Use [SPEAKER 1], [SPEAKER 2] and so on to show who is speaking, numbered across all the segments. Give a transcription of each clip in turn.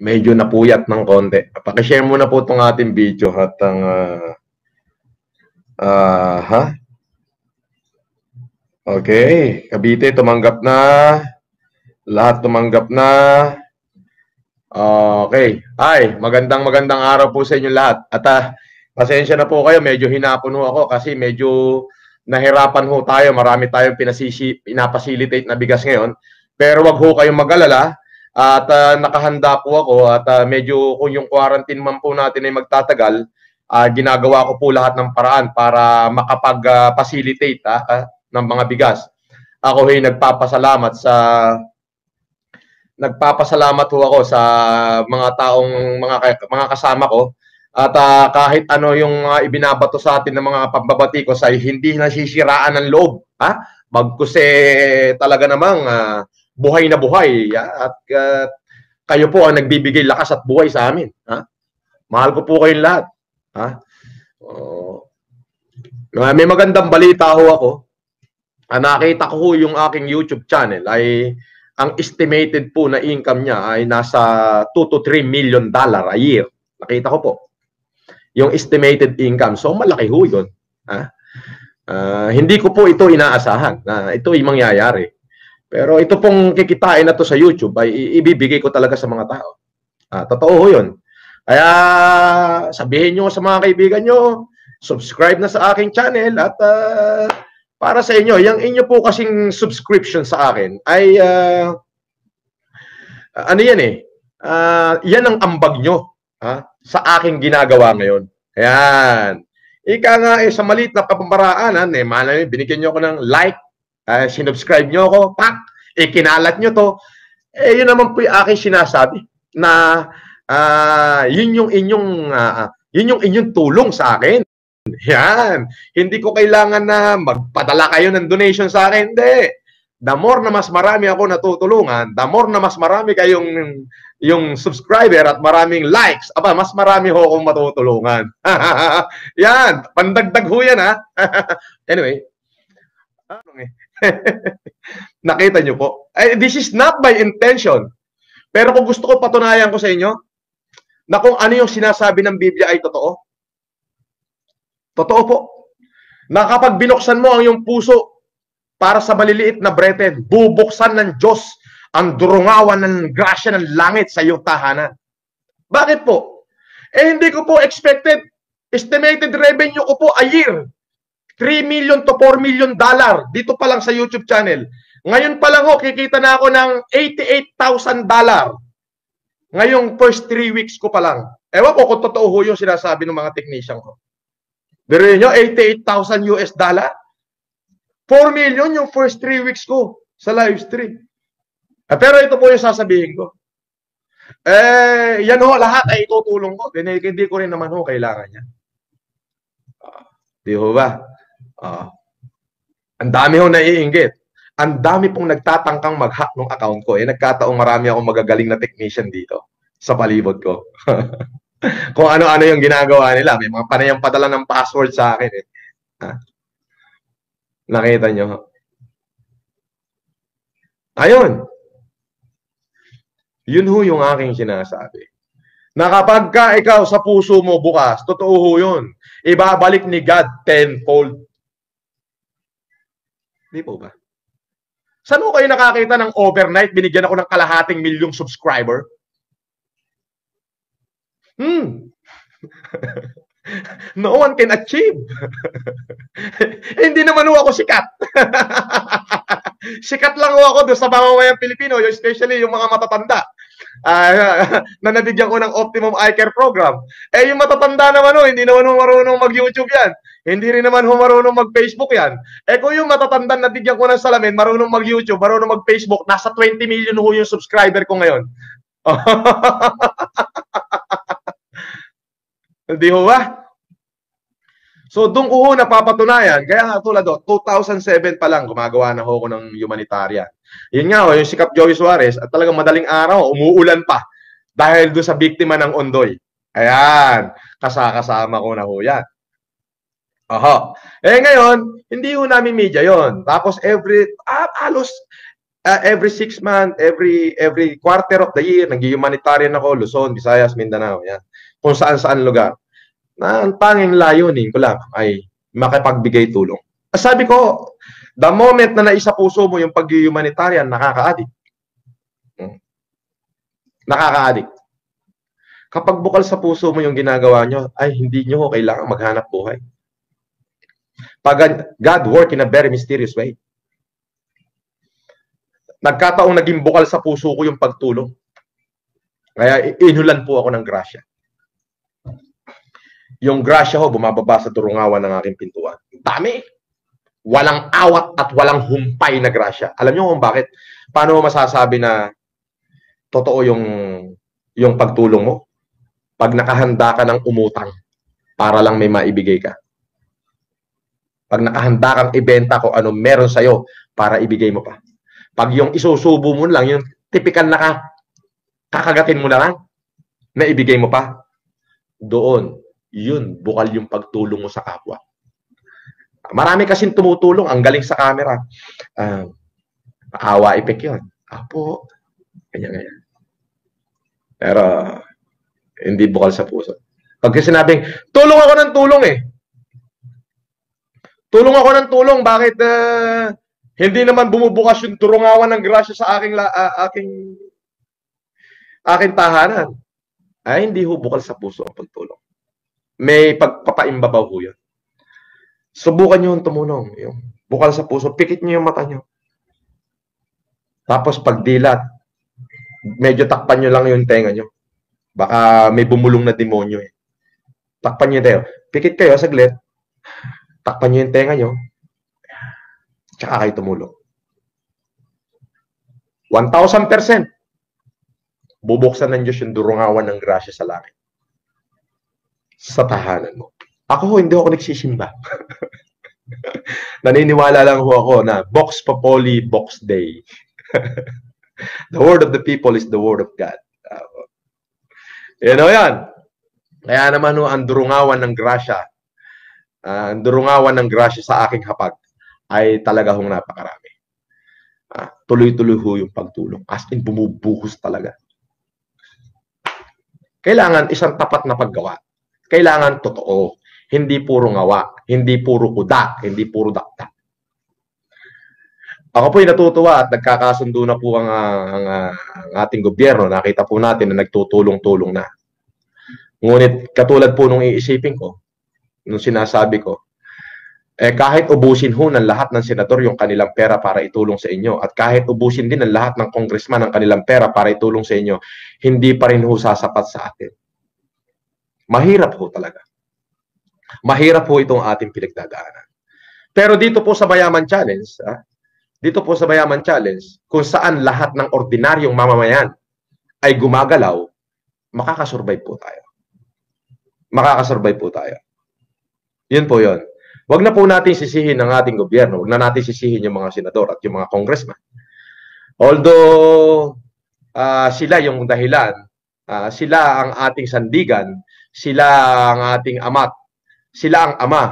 [SPEAKER 1] medyo napuyat ng konti. Pakishare mo na po itong ating video at ang uh, uh, ha? Okay, Cavite tumanggap na. Lahat tumanggap na. Okay. Ay, magandang magandang araw po sa inyo lahat. At uh, pasensya na po kayo, medyo hinapon ho ako kasi medyo nahirapan ho tayo. Marami tayong pinasisi, pinapasilitate na bigas ngayon. Pero wag ho kayong magalala. At uh, nakahanda po ako at uh, medyo kung yung quarantine man po natin ay magtatagal, uh, ginagawa ko po lahat ng paraan para makapag-facilitate uh, uh, ng mga bigas. Ako ay nagpapasalamat sa nagpapasalamat po ako sa mga taong mga mga kasama ko at uh, kahit ano yung uh, ibinabato sa atin ng mga pambabati ko sa hindi nasisiraan ng loob ha bagkus eh talaga namang uh, buhay na buhay at uh, kayo po ang nagbibigay lakas at buhay sa amin. Ha? Mahal ko po kayong lahat. Ha? Uh, may magandang balita ho ako. Ah, nakita ko ho yung aking YouTube channel ay ang estimated po na income niya ay nasa 2 to 3 million dollar a year. Nakita ko po. Yung estimated income. So malaki ho yun. Ha? Uh, hindi ko po ito inaasahan na ito ay mangyayari. Pero ito pong kikitain na to sa YouTube ay ibibigay ko talaga sa mga tao. Ah, totoo ho yun. Kaya sabihin nyo sa mga kaibigan nyo, subscribe na sa aking channel at uh, para sa inyo, yung inyo po kasing subscription sa akin ay uh, ano yan eh, uh, yan ang ambag nyo ha, sa aking ginagawa ngayon. Ayan. Ika nga eh, sa maliit na kapamaraan, kapamaraanan, eh, malami, binigyan nyo ako ng like, uh, ah, sinubscribe nyo ako, pak, ikinalat nyo to. Eh, yun naman po yung aking sinasabi na uh, yun yung inyong uh, yun yung inyong tulong sa akin. Yan. Hindi ko kailangan na magpadala kayo ng donation sa akin. Hindi. The more na mas marami ako natutulungan, the more na mas marami kayong yung subscriber at maraming likes, aba, mas marami ho akong matutulungan. yan. Pandagdag ho yan, ha? anyway. Ano Nakita niyo po. I, eh, this is not by intention. Pero kung gusto ko patunayan ko sa inyo na kung ano yung sinasabi ng Biblia ay totoo. Totoo po. Na kapag binuksan mo ang iyong puso para sa maliliit na brete, bubuksan ng Diyos ang durungawan ng grasya ng langit sa iyong tahanan. Bakit po? Eh hindi ko po expected. Estimated revenue ko po a year 3 million to 4 million dollar dito pa lang sa YouTube channel. Ngayon pa lang ho, kikita na ako ng 88,000 dollar. Ngayong first 3 weeks ko pa lang. Ewan ko kung totoo ho yung sinasabi ng mga technician ko. Biruin nyo, 88,000 US dollar. 4 million yung first 3 weeks ko sa live stream. Ah, pero ito po yung sasabihin ko. Eh, yan ho, lahat ay itutulong ko. Hindi, hindi ko rin naman ho kailangan yan. Ah, di ho ba? Uh, ang dami ho naiinggit. Ang dami pong nagtatangkang mag-hack ng account ko. Eh, nagkataong marami akong magagaling na technician dito sa palibot ko. Kung ano-ano yung ginagawa nila. May mga panayang padala ng password sa akin. Eh. Ha? Nakita nyo. Ayun. Yun ho yung aking sinasabi. Na kapag ka ikaw sa puso mo bukas, totoo ho yun. Ibabalik ni God tenfold Di po ba? Saan mo kayo nakakita ng overnight, binigyan ako ng kalahating milyong subscriber? Hmm. no one can achieve. eh, hindi naman ako sikat. sikat lang ako doon sa mamamayang Pilipino, especially yung mga matatanda uh, na nabigyan ko ng Optimum Eye Care Program. Eh, yung matatanda naman, oh, hindi naman marunong mag-YouTube yan. Hindi rin naman ho marunong mag-Facebook yan. Eh kung yung matatanda na bigyan ko ng salamin, marunong mag-YouTube, marunong mag-Facebook, nasa 20 million ho yung subscriber ko ngayon. Hindi ho ba? So doon ko ho napapatunayan. Kaya nga tulad do, 2007 pa lang gumagawa na ho ako ng humanitarian. Yun nga ho, yung sikap Joey Suarez at talagang madaling araw, umuulan pa dahil do sa biktima ng Ondoy. Ayan, kasakasama ko na ho yan. Aha. Eh ngayon, hindi ho namin media yon. Tapos every, ah, halos, uh, every six month, every every quarter of the year, nag-humanitarian ako, Luzon, Visayas, Mindanao, yan. Kung saan-saan lugar. Na, ang tanging layunin ko lang ay makapagbigay tulong. Sabi ko, the moment na naisa puso mo yung pag-humanitarian, nakaka-addict. Hmm. Nakaka-addict. Kapag bukal sa puso mo yung ginagawa nyo, ay hindi nyo ho kailangan maghanap buhay. God work in a very mysterious way. Nagkataong naging bukal sa puso ko yung pagtulong. Kaya inulan po ako ng grasya. Yung grasya ho, bumababa sa turungawan ng aking pintuan. Dami! Walang awat at walang humpay na grasya. Alam niyo kung bakit? Paano mo masasabi na totoo yung, yung pagtulong mo? Pag nakahanda ka ng umutang para lang may maibigay ka. Pag nakahanda kang ibenta ko ano meron sa'yo para ibigay mo pa. Pag yung isusubo mo lang, yung tipikal na ka, kakagatin mo na lang, na ibigay mo pa, doon, yun, bukal yung pagtulong mo sa kapwa. Marami kasing tumutulong, ang galing sa camera. Uh, ah, awa epek yun. Apo, ganyan, ganyan. Pero, hindi bukal sa puso. Pag sinabing, tulong ako ng tulong eh. Tulong ako ng tulong. Bakit uh, hindi naman bumubukas yung turungawan ng grasya sa aking la, uh, aking aking tahanan? Ay ah, hindi ho bukal sa puso ang pagtulong. May pagpapaimbabaw ho 'yon. Subukan niyo yung tumunong. yung bukal sa puso, pikit niyo yung mata niyo. Tapos pagdilat, medyo takpan niyo lang yung tenga niyo. Baka may bumulong na demonyo eh. Takpan niyo tayo. Pikit kayo saglit. Takpan nyo yung tenga nyo. Tsaka kayo tumulog. 1,000%. Bubuksan ng Diyos yung durungawan ng grasya sa langit. Sa tahanan mo. Ako ho, hindi ako nagsisimba. Naniniwala lang ho ako na box papoli, box day. the word of the people is the word of God. Uh, you yan. Kaya naman ho, ang durungawan ng grasya uh, durungawan ng grasya sa aking hapag ay talaga hong napakarami. Uh, tuloy-tuloy ho yung pagtulong. As in, bumubuhos talaga. Kailangan isang tapat na paggawa. Kailangan totoo. Hindi puro ngawa. Hindi puro kuda. Hindi puro dakta. Ako po'y natutuwa at nagkakasundo na po ang, ang, ang ating gobyerno. Nakita po natin na nagtutulong-tulong na. Ngunit katulad po nung iisipin ko, nung sinasabi ko, eh kahit ubusin ho ng lahat ng senador yung kanilang pera para itulong sa inyo at kahit ubusin din ng lahat ng congressman ang kanilang pera para itulong sa inyo, hindi pa rin ho sasapat sa atin. Mahirap ho talaga. Mahirap ho itong ating pinagdadaanan. Pero dito po sa Bayaman Challenge, ah, dito po sa Bayaman Challenge, kung saan lahat ng ordinaryong mamamayan ay gumagalaw, makakasurvive po tayo. Makakasurvive po tayo. Yun po yun. Huwag na po natin sisihin ang ating gobyerno. Huwag na natin sisihin yung mga senador at yung mga congressman. Although uh, sila yung dahilan, uh, sila ang ating sandigan, sila ang ating amat, sila ang ama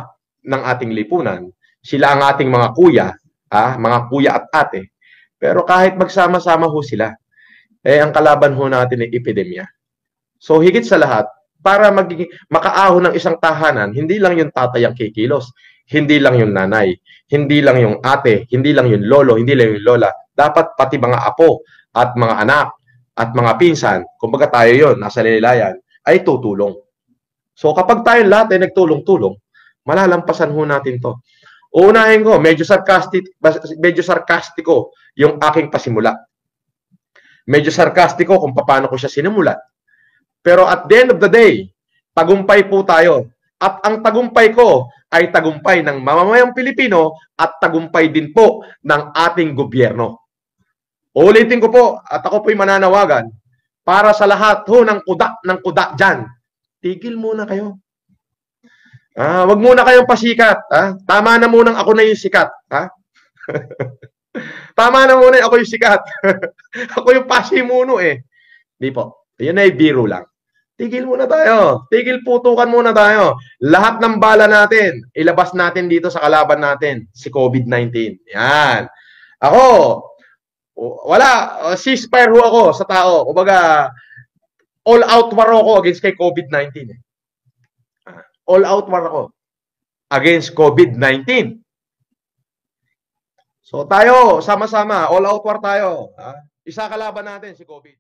[SPEAKER 1] ng ating lipunan, sila ang ating mga kuya, ah, mga kuya at ate. Pero kahit magsama-sama ho sila, eh ang kalaban ho natin ay epidemya. So higit sa lahat, para magiging, makaahon ng isang tahanan, hindi lang yung tatay ang kikilos, hindi lang yung nanay, hindi lang yung ate, hindi lang yung lolo, hindi lang yung lola. Dapat pati mga apo at mga anak at mga pinsan, kumbaga tayo yon nasa lilayan, ay tutulong. So kapag tayo lahat ay nagtulong-tulong, malalampasan ho natin to. Unahin ko, medyo sarcastic, medyo sarkastiko yung aking pasimula. Medyo sarkastiko kung paano ko siya sinimulat pero at the end of the day, tagumpay po tayo. At ang tagumpay ko ay tagumpay ng mamamayang Pilipino at tagumpay din po ng ating gobyerno. Ulitin ko po at ako po'y mananawagan para sa lahat ho ng kuda ng kuda dyan. Tigil muna kayo. Ah, wag muna kayong pasikat. ha? Tama na muna ako na yung sikat. ha? Tama na muna ako yung sikat. ako yung pasimuno eh. Hindi po. Yun ay biro lang tigil muna tayo. Tigil putukan muna tayo. Lahat ng bala natin, ilabas natin dito sa kalaban natin, si COVID-19. Yan. Ako, wala, ceasefire ho ako sa tao. Kumbaga, all out war ako against kay COVID-19. Eh. All out war ako against COVID-19. So tayo, sama-sama, all out war tayo. Ha? Isa kalaban natin si COVID.